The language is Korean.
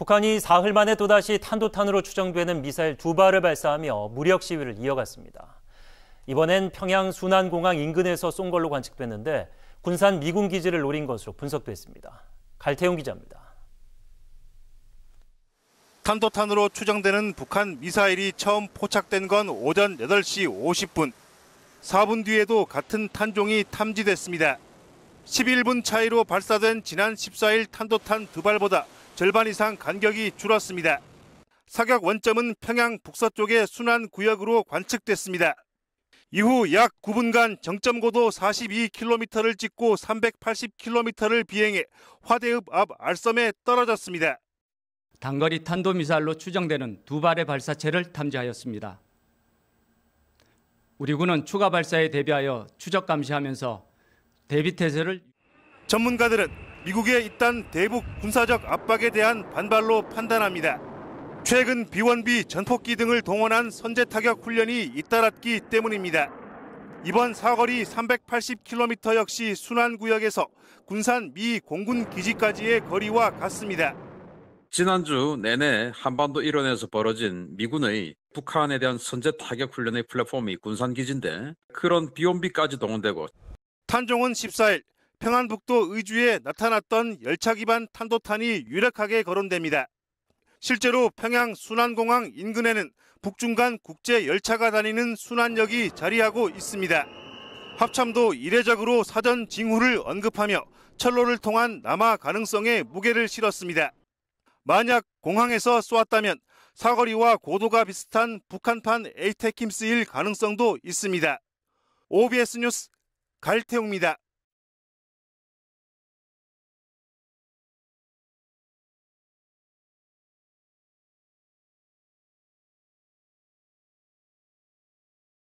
북한이 사흘 만에 또다시 탄도탄으로 추정되는 미사일 두 발을 발사하며 무력 시위를 이어갔습니다. 이번엔 평양 순안공항 인근에서 쏜 걸로 관측됐는데 군산 미군 기지를 노린 것으로 분석됐습니다. 갈태용 기자입니다. 탄도탄으로 추정되는 북한 미사일이 처음 포착된 건 오전 8시 50분. 4분 뒤에도 같은 탄종이 탐지됐습니다. 11분 차이로 발사된 지난 14일 탄도탄 두 발보다 절반 이상 간격이 줄었습니다. 사격 원점은 평양 북서쪽의 순환 구역으로 관측됐습니다. 이후 약 9분간 정점 고도 42km를 찍고 380km를 비행해 화대읍 앞 알섬에 떨어졌습니다. 단거리 탄도미사일로 추정되는 두 발의 발사체를 탐지하였습니다. 우리 군은 추가 발사에 대비하여 추적 감시하면서 대비 태세를 전문가들은 미국의 입단 대북 군사적 압박에 대한 반발로 판단합니다. 최근 비원비 전폭기 등을 동원한 선제 타격 훈련이 잇따랐기 때문입니다. 이번 사거리 380km 역시 순환 구역에서 군산 미 공군 기지까지의 거리와 같습니다. 지난주 내내 한반도 일원에서 벌어진 미군의 북한에 대한 선제 타격 훈련의 플랫폼이 군산 기지인데 그런 비온비까지 동원되고 탄종은 14일 평안북도 의주에 나타났던 열차 기반 탄도탄이 유력하게 거론됩니다. 실제로 평양 순안공항 인근에는 북중간 국제 열차가 다니는 순환역이 자리하고 있습니다. 합참도 이례적으로 사전 징후를 언급하며 철로를 통한 남하 가능성에 무게를 실었습니다. 만약 공항에서 쏘았다면 사거리와 고도가 비슷한 북한판 에이테킴스일 가능성도 있습니다. OBS 뉴스 갈태웅입니다.